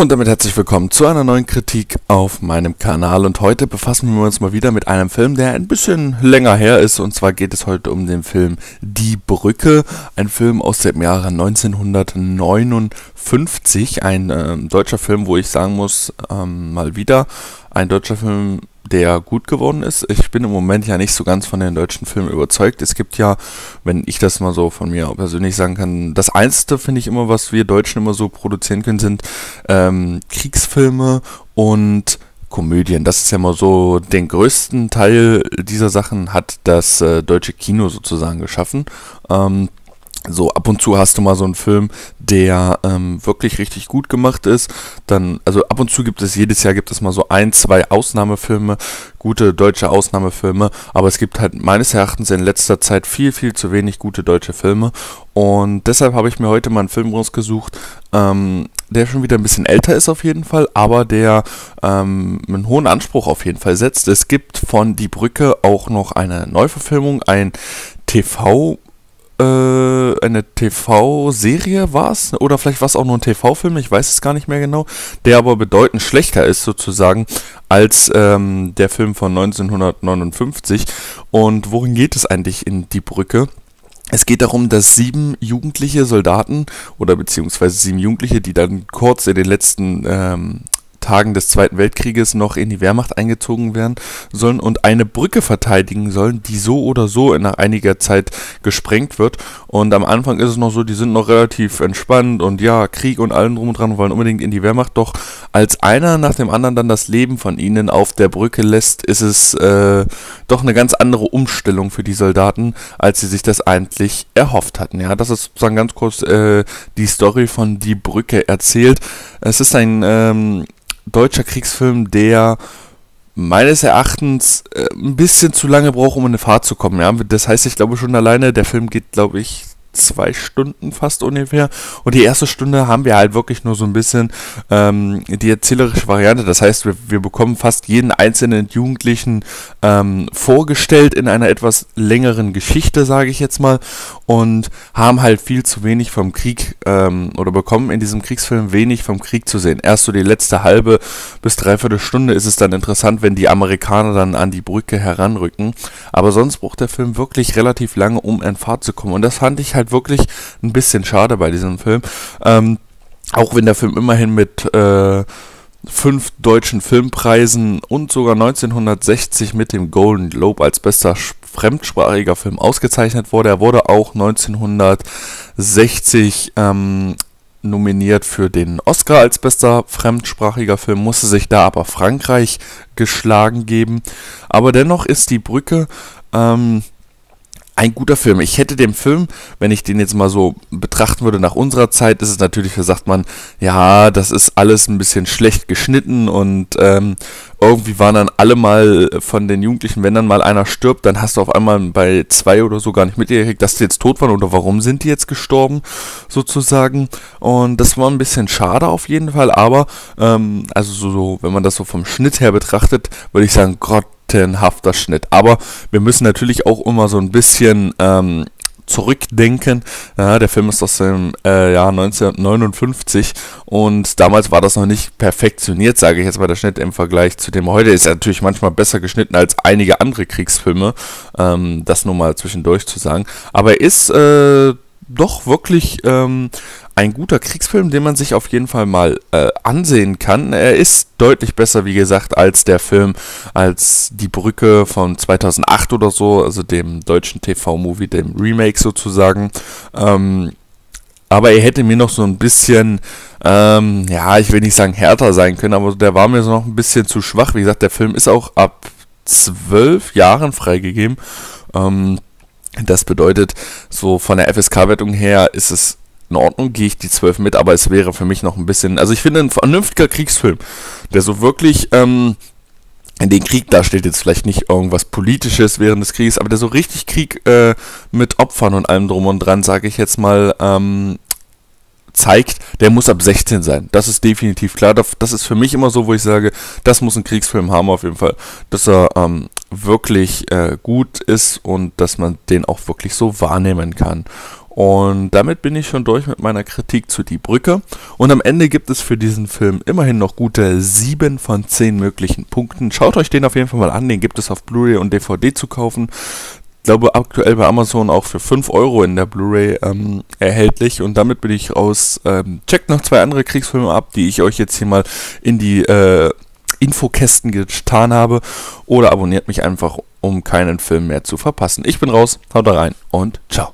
Und damit herzlich willkommen zu einer neuen Kritik auf meinem Kanal und heute befassen wir uns mal wieder mit einem Film, der ein bisschen länger her ist und zwar geht es heute um den Film Die Brücke, ein Film aus dem Jahre 1959, ein äh, deutscher Film, wo ich sagen muss, ähm, mal wieder, ein deutscher Film, der gut geworden ist. Ich bin im Moment ja nicht so ganz von den deutschen Filmen überzeugt. Es gibt ja, wenn ich das mal so von mir persönlich sagen kann, das Einzige finde ich immer, was wir Deutschen immer so produzieren können, sind ähm, Kriegsfilme und Komödien. Das ist ja mal so, den größten Teil dieser Sachen hat das äh, deutsche Kino sozusagen geschaffen. Ähm, so ab und zu hast du mal so einen Film, der ähm, wirklich richtig gut gemacht ist. Dann, also ab und zu gibt es, jedes Jahr gibt es mal so ein, zwei Ausnahmefilme, gute deutsche Ausnahmefilme, aber es gibt halt meines Erachtens in letzter Zeit viel, viel zu wenig gute deutsche Filme. Und deshalb habe ich mir heute mal einen Film rausgesucht, ähm, der schon wieder ein bisschen älter ist auf jeden Fall, aber der ähm, einen hohen Anspruch auf jeden Fall setzt. Es gibt von Die Brücke auch noch eine Neuverfilmung, ein TV, äh, eine TV-Serie war es, oder vielleicht war es auch nur ein TV-Film, ich weiß es gar nicht mehr genau, der aber bedeutend schlechter ist sozusagen als ähm, der Film von 1959. Und worin geht es eigentlich in Die Brücke? Es geht darum, dass sieben jugendliche Soldaten oder beziehungsweise sieben Jugendliche, die dann kurz in den letzten ähm, Tagen des Zweiten Weltkrieges noch in die Wehrmacht eingezogen werden sollen und eine Brücke verteidigen sollen, die so oder so nach einiger Zeit gesprengt wird. Und am Anfang ist es noch so, die sind noch relativ entspannt und ja, Krieg und allem drum und dran wollen unbedingt in die Wehrmacht. Doch als einer nach dem anderen dann das Leben von ihnen auf der Brücke lässt, ist es äh, doch eine ganz andere Umstellung für die Soldaten, als sie sich das eigentlich erhofft hatten. Ja, das ist sozusagen ganz kurz äh, die Story von Die Brücke erzählt. Es ist ein ähm, deutscher Kriegsfilm, der meines Erachtens äh, ein bisschen zu lange braucht, um in eine Fahrt zu kommen. Ja? Das heißt, ich glaube schon alleine, der Film geht, glaube ich, zwei Stunden fast ungefähr. Und die erste Stunde haben wir halt wirklich nur so ein bisschen ähm, die erzählerische Variante. Das heißt, wir, wir bekommen fast jeden einzelnen Jugendlichen ähm, vorgestellt in einer etwas längeren Geschichte, sage ich jetzt mal, und haben halt viel zu wenig vom Krieg ähm, oder bekommen in diesem Kriegsfilm wenig vom Krieg zu sehen. Erst so die letzte halbe bis dreiviertel Stunde ist es dann interessant, wenn die Amerikaner dann an die Brücke heranrücken. Aber sonst braucht der Film wirklich relativ lange, um in Fahrt zu kommen. Und das fand ich halt halt wirklich ein bisschen schade bei diesem Film. Ähm, auch wenn der Film immerhin mit äh, fünf deutschen Filmpreisen und sogar 1960 mit dem Golden Globe als bester fremdsprachiger Film ausgezeichnet wurde. Er wurde auch 1960 ähm, nominiert für den Oscar als bester fremdsprachiger Film, musste sich da aber Frankreich geschlagen geben. Aber dennoch ist die Brücke ähm, ein guter Film. Ich hätte dem Film, wenn ich den jetzt mal so betrachten würde nach unserer Zeit, ist es natürlich, da sagt man, ja, das ist alles ein bisschen schlecht geschnitten und ähm, irgendwie waren dann alle mal äh, von den Jugendlichen, wenn dann mal einer stirbt, dann hast du auf einmal bei zwei oder so gar nicht mitgekriegt, dass die jetzt tot waren oder warum sind die jetzt gestorben, sozusagen. Und das war ein bisschen schade auf jeden Fall, aber ähm, also so, wenn man das so vom Schnitt her betrachtet, würde ich sagen, Gott, grottenhafter Schnitt. Aber wir müssen natürlich auch immer so ein bisschen ähm, zurückdenken. Ja, der Film ist aus dem äh, Jahr 1959 und damals war das noch nicht perfektioniert, sage ich jetzt mal, der Schnitt im Vergleich zu dem heute. Ist natürlich manchmal besser geschnitten als einige andere Kriegsfilme, ähm, das nur mal zwischendurch zu sagen. Aber er ist... Äh, doch wirklich ähm, ein guter Kriegsfilm, den man sich auf jeden Fall mal äh, ansehen kann. Er ist deutlich besser, wie gesagt, als der Film, als Die Brücke von 2008 oder so, also dem deutschen TV-Movie, dem Remake sozusagen. Ähm, aber er hätte mir noch so ein bisschen, ähm, ja, ich will nicht sagen härter sein können, aber der war mir so noch ein bisschen zu schwach. Wie gesagt, der Film ist auch ab zwölf Jahren freigegeben. Ähm, das bedeutet, so von der FSK-Wertung her ist es in Ordnung, gehe ich die 12 mit, aber es wäre für mich noch ein bisschen. Also ich finde ein vernünftiger Kriegsfilm, der so wirklich ähm, den Krieg darstellt, jetzt vielleicht nicht irgendwas Politisches während des Krieges, aber der so richtig Krieg äh, mit Opfern und allem drum und dran, sage ich jetzt mal, ähm, zeigt, der muss ab 16 sein. Das ist definitiv klar. Das ist für mich immer so, wo ich sage, das muss ein Kriegsfilm haben auf jeden Fall. Dass er ähm, wirklich äh, gut ist und dass man den auch wirklich so wahrnehmen kann. Und damit bin ich schon durch mit meiner Kritik zu Die Brücke. Und am Ende gibt es für diesen Film immerhin noch gute 7 von 10 möglichen Punkten. Schaut euch den auf jeden Fall mal an, den gibt es auf Blu-ray und DVD zu kaufen glaube aktuell bei Amazon auch für 5 Euro in der Blu-ray ähm, erhältlich. Und damit bin ich raus. Ähm, checkt noch zwei andere Kriegsfilme ab, die ich euch jetzt hier mal in die äh, Infokästen getan habe. Oder abonniert mich einfach, um keinen Film mehr zu verpassen. Ich bin raus, haut rein und ciao.